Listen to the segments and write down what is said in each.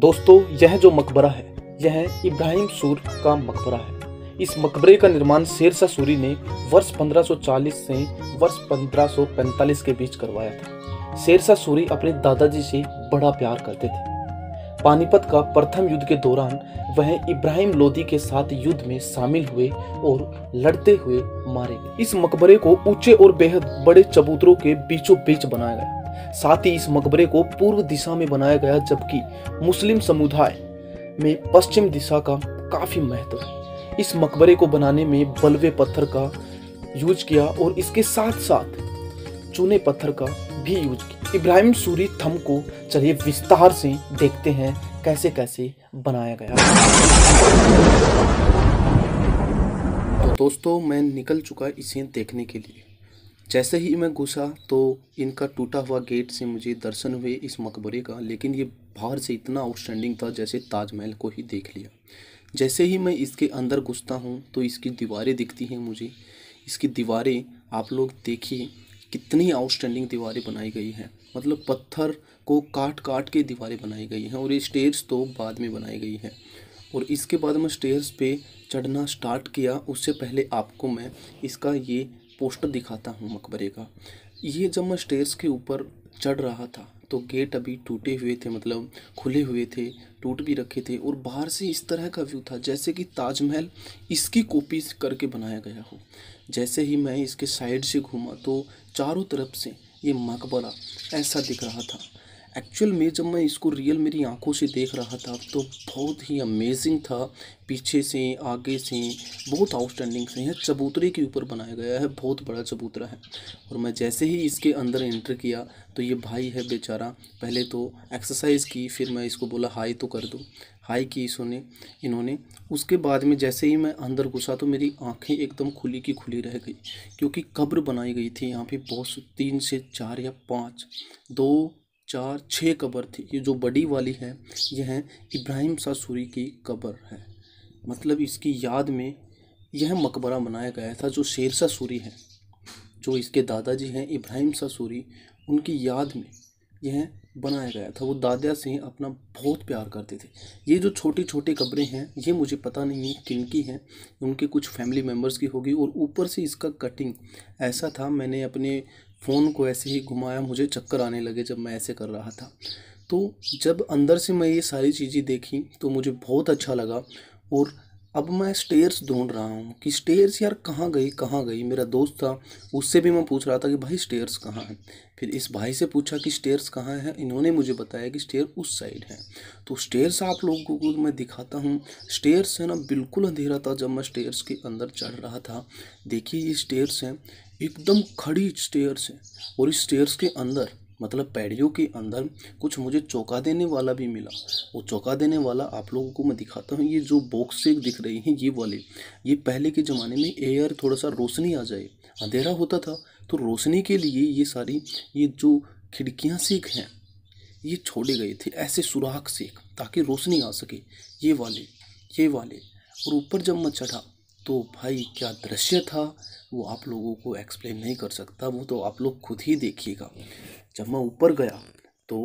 दोस्तों यह जो मकबरा है यह इब्राहिम सूर का मकबरा है इस मकबरे का निर्माण शेरशाह सूरी ने वर्ष 1540 से वर्ष 1545 के बीच करवाया था शेरशाह सूरी अपने दादाजी से बड़ा प्यार करते थे पानीपत का प्रथम युद्ध के दौरान वह इब्राहिम लोदी के साथ युद्ध में शामिल हुए और लड़ते हुए मारे गए इस मकबरे को ऊंचे और बेहद बड़े चबूतरों के बीचों बीच बनाया गया साथ ही इस मकबरे को पूर्व दिशा में बनाया गया जबकि मुस्लिम समुदाय में पश्चिम दिशा का काफ़ी महत्व है इस मकबरे को बनाने में बलवे पत्थर का यूज किया और इसके साथ साथ चूने पत्थर का भी यूज किया इब्राहिम सूरी थम को चलिए विस्तार से देखते हैं कैसे कैसे बनाया गया तो दोस्तों मैं निकल चुका इसे देखने के लिए जैसे ही मैं घुसा तो इनका टूटा हुआ गेट से मुझे दर्शन हुए इस मकबरे का लेकिन ये बाहर से इतना आउटस्टैंडिंग था जैसे ताजमहल को ही देख लिया जैसे ही मैं इसके अंदर घुसता हूँ तो इसकी दीवारें दिखती हैं मुझे इसकी दीवारें आप लोग देखिए कितनी आउटस्टैंडिंग दीवारें बनाई गई हैं मतलब पत्थर को काट काट के दीवारें बनाई गई हैं और ये स्टेयर्स तो बाद में बनाई गई हैं और इसके बाद मैं स्टेयर्स पे चढ़ना स्टार्ट किया उससे पहले आपको मैं इसका ये पोस्टर दिखाता हूँ मकबरे का ये जब मैं स्टेज के ऊपर चढ़ रहा था तो गेट अभी टूटे हुए थे मतलब खुले हुए थे टूट भी रखे थे और बाहर से इस तरह का व्यू था जैसे कि ताजमहल इसकी कॉपी करके बनाया गया हो जैसे ही मैं इसके साइड से घूमा तो चारों तरफ से ये मकबरा ऐसा दिख रहा था एक्चुअल में जब मैं इसको रियल मेरी आंखों से देख रहा था तो बहुत ही अमेजिंग था पीछे से आगे से बहुत आउटस्टैंडिंग से है चबूतरे के ऊपर बनाया गया है बहुत बड़ा चबूतरा है और मैं जैसे ही इसके अंदर एंटर किया तो ये भाई है बेचारा पहले तो एक्सरसाइज की फिर मैं इसको बोला हाई तो कर दो हाई की इसने इन्होंने उसके बाद में जैसे ही मैं अंदर घुसा तो मेरी आंखें एकदम खुली की खुली रह गई क्योंकि कब्र बनाई गई थी यहाँ पे बहुत तीन से चार या पाँच दो चार छः कबर थी ये जो बड़ी वाली है यह है इब्राहिम सासूरी की कबर है मतलब इसकी याद में यह मकबरा बनाया गया था जो शेर शाह सूरी है जो इसके दादाजी हैं इब्राहिम शाह सूरी उनकी याद में यह बनाया गया था वो दादा से अपना बहुत प्यार करते थे ये जो छोटी छोटी कब्रें हैं ये मुझे पता नहीं है किन की हैं उनके कुछ फैमिली मेम्बर्स की होगी और ऊपर से इसका कटिंग ऐसा था मैंने अपने फ़ोन को ऐसे ही घुमाया मुझे चक्कर आने लगे जब मैं ऐसे कर रहा था तो जब अंदर से मैं ये सारी चीज़ें देखी तो मुझे बहुत अच्छा लगा और अब मैं स्टेयर्स ढूंढ रहा हूँ कि स्टेयर्स यार कहाँ गई कहाँ गई मेरा दोस्त था उससे भी मैं पूछ रहा था कि भाई स्टेयर्स कहाँ हैं फिर इस भाई से पूछा कि स्टेयर्स कहाँ हैं इन्होंने मुझे बताया कि स्टेयर उस साइड है तो स्टेयर्स आप लोगों को मैं दिखाता हूँ स्टेयर्स है ना बिल्कुल अंधेरा था जब मैं स्टेयर्स के अंदर चढ़ रहा था देखिए ये स्टेयर्स हैं एकदम खड़ी स्टेयर्स हैं और इस स्टेयर्स के अंदर मतलब पैड़ियों के अंदर कुछ मुझे चौंका देने वाला भी मिला वो चौंका देने वाला आप लोगों को मैं दिखाता हूँ ये जो बॉक्स से दिख रही हैं ये वाले ये पहले के ज़माने में एयर थोड़ा सा रोशनी आ जाए अंधेरा होता था तो रोशनी के लिए ये सारी ये जो खिड़कियाँ सीख हैं ये छोड़े गए थे ऐसे सुराख सीख ताकि रोशनी आ सके ये वाले ये वाले और ऊपर जब मैं चढ़ा तो भाई क्या दृश्य था वो आप लोगों को एक्सप्लेन नहीं कर सकता वो तो आप लोग खुद ही देखिएगा जब मैं ऊपर गया तो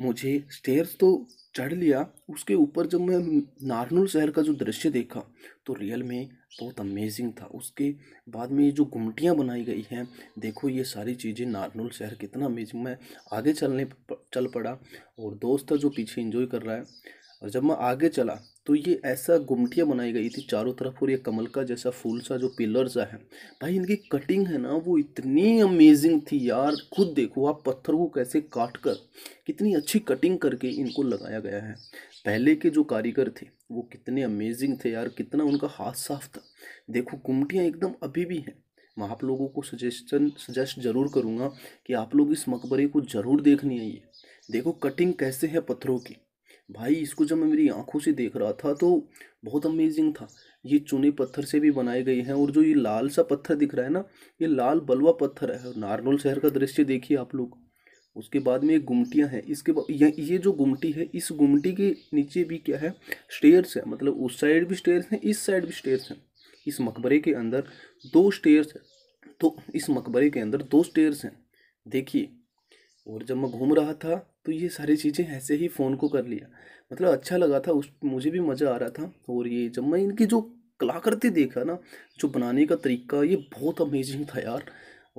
मुझे स्टेयर्स तो चढ़ लिया उसके ऊपर जब मैं नारनूल शहर का जो दृश्य देखा तो रियल में बहुत अमेजिंग था उसके बाद में ये जो गुमटियाँ बनाई गई हैं देखो ये सारी चीज़ें नारनूल शहर कितना अमेजिंग मैं आगे चलने चल पड़ा और दोस्त था जो पीछे इन्जॉय कर रहा है और जब मैं आगे चला तो ये ऐसा गुमटियाँ बनाई गई थी चारों तरफ और ये कमल का जैसा फूल सा जो पिलर सा है भाई इनकी कटिंग है ना वो इतनी अमेजिंग थी यार खुद देखो आप पत्थर को कैसे काट कर कितनी अच्छी कटिंग करके इनको लगाया गया है पहले के जो कारीगर थे वो कितने अमेजिंग थे यार कितना उनका हाथ साफ था देखो गुमटियाँ एकदम अभी भी हैं मैं आप लोगों को सजेशन सजेस्ट ज़रूर करूँगा कि आप लोग इस मकबरे को ज़रूर है आइए देखो कटिंग कैसे है पत्थरों की भाई इसको जब मैं मेरी आंखों से देख रहा था तो बहुत अमेजिंग था ये चुने पत्थर से भी बनाए गए हैं और जो ये लाल सा पत्थर दिख रहा है ना ये लाल बलवा पत्थर है नारनौल शहर का दृश्य देखिए आप लोग उसके बाद में एक गुमटियाँ हैं इसके बाद ये जो गुमटी है इस गुमटी के नीचे भी क्या है स्टेयर्स है मतलब उस साइड भी स्टेयर्स हैं इस साइड भी स्टेयर्स हैं इस मकबरे के अंदर दो स्टेयर्स हैं तो इस मकबरे के अंदर दो स्टेयर्स हैं देखिए और जब मैं घूम रहा था तो ये सारी चीज़ें ऐसे ही फ़ोन को कर लिया मतलब अच्छा लगा था उस मुझे भी मज़ा आ रहा था और ये जब मैं इनकी जो कलाकृति देखा ना जो बनाने का तरीका ये बहुत अमेजिंग था यार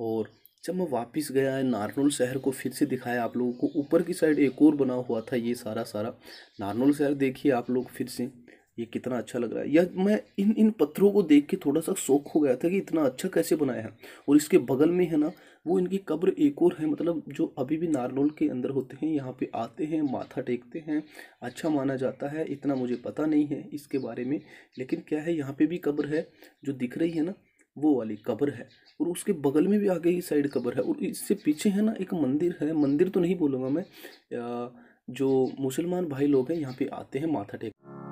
और जब मैं वापस गया है नारनोल शहर को फिर से दिखाया आप लोगों को ऊपर की साइड एक और बना हुआ था ये सारा सारा नारनोल शहर देखिए आप लोग फिर से ये कितना अच्छा लग रहा है या मैं इन इन पत्थरों को देख के थोड़ा सा शौक हो गया था कि इतना अच्छा कैसे बनाया है और इसके बगल में है ना वो इनकी कब्र एक और है मतलब जो अभी भी नारनोल के अंदर होते हैं यहाँ पे आते हैं माथा टेकते हैं अच्छा माना जाता है इतना मुझे पता नहीं है इसके बारे में लेकिन क्या है यहाँ पर भी कब्र है जो दिख रही है ना वो वाली कब्र है और उसके बगल में भी आगे ही साइड कब्र है और इससे पीछे है ना एक मंदिर है मंदिर तो नहीं बोलूँगा मैं जो मुसलमान भाई लोग हैं यहाँ पे आते हैं माथा टेक